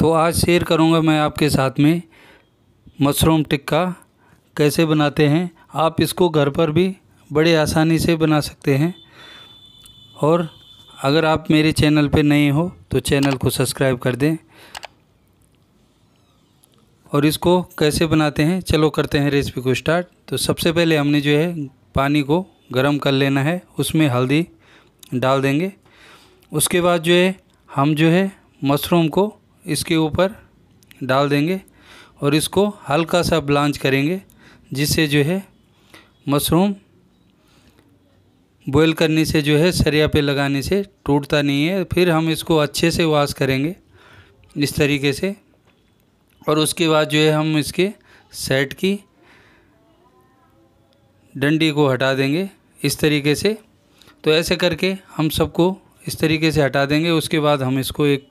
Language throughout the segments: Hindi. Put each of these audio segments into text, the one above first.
तो आज शेयर करूँगा मैं आपके साथ में मशरूम टिक्का कैसे बनाते हैं आप इसको घर पर भी बड़े आसानी से बना सकते हैं और अगर आप मेरे चैनल पे नए हो तो चैनल को सब्सक्राइब कर दें और इसको कैसे बनाते हैं चलो करते हैं रेसिपी को स्टार्ट तो सबसे पहले हमने जो है पानी को गर्म कर लेना है उसमें हल्दी डाल देंगे उसके बाद जो है हम जो है मशरूम को इसके ऊपर डाल देंगे और इसको हल्का सा ब्लांच करेंगे जिससे जो है मशरूम बॉयल करने से जो है सरिया पे लगाने से टूटता नहीं है फिर हम इसको अच्छे से वाश करेंगे इस तरीके से और उसके बाद जो है हम इसके सेट की डंडी को हटा देंगे इस तरीके से तो ऐसे करके हम सबको इस तरीके से हटा देंगे उसके बाद हम इसको एक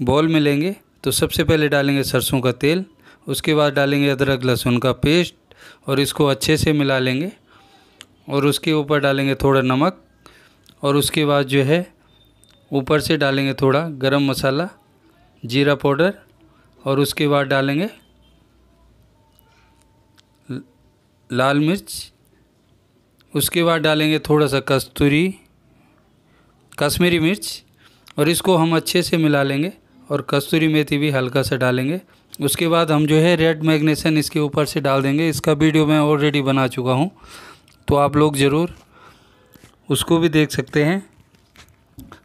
बॉल में लेंगे तो सबसे पहले डालेंगे सरसों का तेल उसके बाद डालेंगे अदरक लहसुन का पेस्ट और इसको अच्छे से मिला लेंगे और उसके ऊपर डालेंगे थोड़ा नमक और उसके बाद जो है ऊपर से डालेंगे थोड़ा गरम मसाला जीरा पाउडर और उसके बाद डालेंगे लाल मिर्च उसके बाद डालेंगे थोड़ा सा कस्तूरी कश्मीरी मिर्च और इसको हम अच्छे से मिला लेंगे और कस्तूरी मेथी भी हल्का सा डालेंगे उसके बाद हम जो है रेड मैग्नेशन इसके ऊपर से डाल देंगे इसका वीडियो मैं ऑलरेडी बना चुका हूँ तो आप लोग ज़रूर उसको भी देख सकते हैं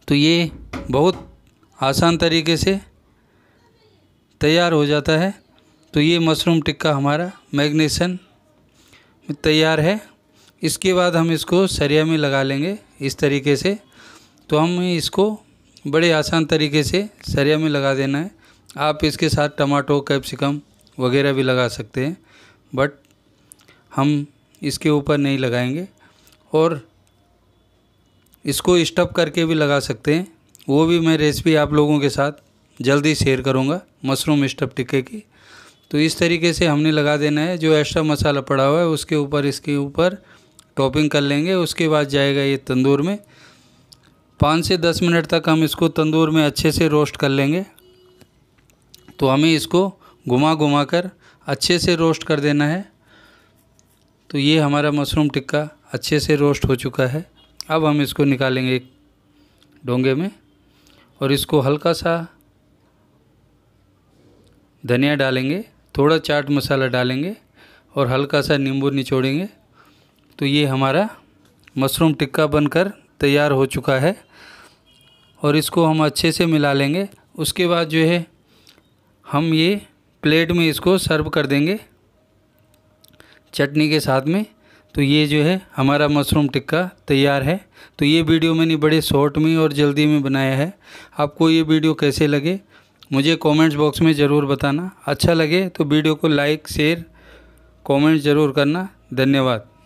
तो ये बहुत आसान तरीके से तैयार हो जाता है तो ये मशरूम टिक्का हमारा मैग्नेशन तैयार है इसके बाद हम इसको सरिया में लगा लेंगे इस तरीके से तो हम इसको बड़े आसान तरीके से सरिया में लगा देना है आप इसके साथ टमाटो कैप्सिकम वगैरह भी लगा सकते हैं बट हम इसके ऊपर नहीं लगाएंगे और इसको स्टप करके भी लगा सकते हैं वो भी मैं रेसिपी आप लोगों के साथ जल्दी शेयर करूँगा मशरूम स्टप टिक्के की तो इस तरीके से हमने लगा देना है जो एक्स्ट्रा मसाला पड़ा हुआ है उसके ऊपर इसके ऊपर टॉपिंग कर लेंगे उसके बाद जाएगा ये तंदूर में पाँच से दस मिनट तक हम इसको तंदूर में अच्छे से रोस्ट कर लेंगे तो हमें इसको घुमा घुमा कर अच्छे से रोस्ट कर देना है तो ये हमारा मशरूम टिक्का अच्छे से रोस्ट हो चुका है अब हम इसको निकालेंगे एक डोंगे में और इसको हल्का सा धनिया डालेंगे थोड़ा चाट मसाला डालेंगे और हल्का सा नींबू निचोड़ेंगे तो ये हमारा मशरूम टिक्का बनकर तैयार हो चुका है और इसको हम अच्छे से मिला लेंगे उसके बाद जो है हम ये प्लेट में इसको सर्व कर देंगे चटनी के साथ में तो ये जो है हमारा मशरूम टिक्का तैयार है तो ये वीडियो मैंने बड़े शॉर्ट में और जल्दी में बनाया है आपको ये वीडियो कैसे लगे मुझे कमेंट्स बॉक्स में ज़रूर बताना अच्छा लगे तो वीडियो को लाइक शेयर कमेंट ज़रूर करना धन्यवाद